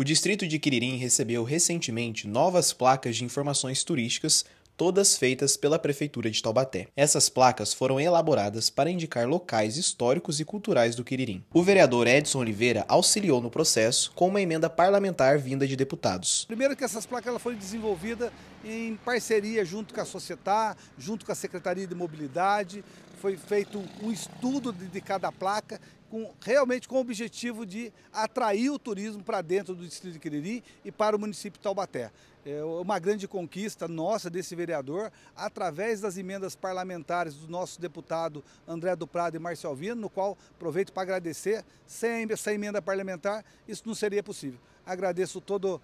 O distrito de Quiririm recebeu recentemente novas placas de informações turísticas, todas feitas pela Prefeitura de Taubaté. Essas placas foram elaboradas para indicar locais históricos e culturais do Quiririm. O vereador Edson Oliveira auxiliou no processo com uma emenda parlamentar vinda de deputados. Primeiro que essas placas foram desenvolvidas em parceria junto com a Societá, junto com a Secretaria de Mobilidade, foi feito um estudo de, cada placa, com, realmente com o objetivo de atrair o turismo para dentro do distrito de Quiriri e para o município de Taubaté. É uma grande conquista nossa desse vereador, através das emendas parlamentares do nosso deputado André do Prado e Marcial Vino, no qual aproveito para agradecer, sem essa emenda parlamentar isso não seria possível. Agradeço todo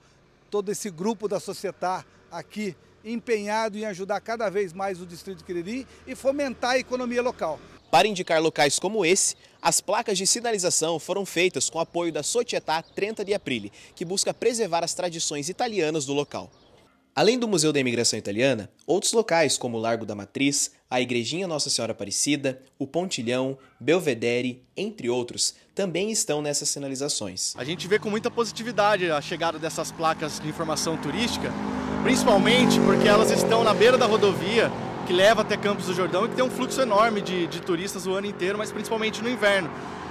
todo esse grupo da sociedade aqui empenhado em ajudar cada vez mais o Distrito de Quiriri e fomentar a economia local. Para indicar locais como esse, as placas de sinalização foram feitas com apoio da Società 30 de Aprile, que busca preservar as tradições italianas do local. Além do Museu da Imigração Italiana, outros locais como o Largo da Matriz, a Igrejinha Nossa Senhora Aparecida, o Pontilhão, Belvedere, entre outros, também estão nessas sinalizações. A gente vê com muita positividade a chegada dessas placas de informação turística, principalmente porque elas estão na beira da rodovia que leva até Campos do Jordão e que tem um fluxo enorme de, de turistas o ano inteiro, mas principalmente no inverno.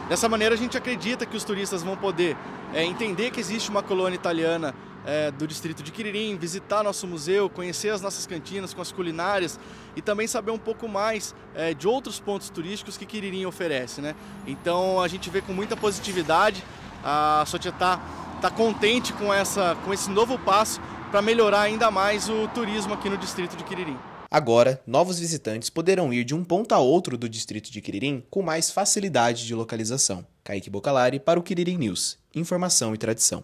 Dessa maneira, a gente acredita que os turistas vão poder é, entender que existe uma colônia italiana é, do distrito de Quiririm, visitar nosso museu, conhecer as nossas cantinas com as culinárias e também saber um pouco mais é, de outros pontos turísticos que Quiririm oferece. Né? Então a gente vê com muita positividade, a Societá está contente com, essa, com esse novo passo para melhorar ainda mais o turismo aqui no distrito de Quiririm. Agora, novos visitantes poderão ir de um ponto a outro do distrito de Quiririm com mais facilidade de localização. Kaique Bocalari para o Quiririm News. Informação e tradição.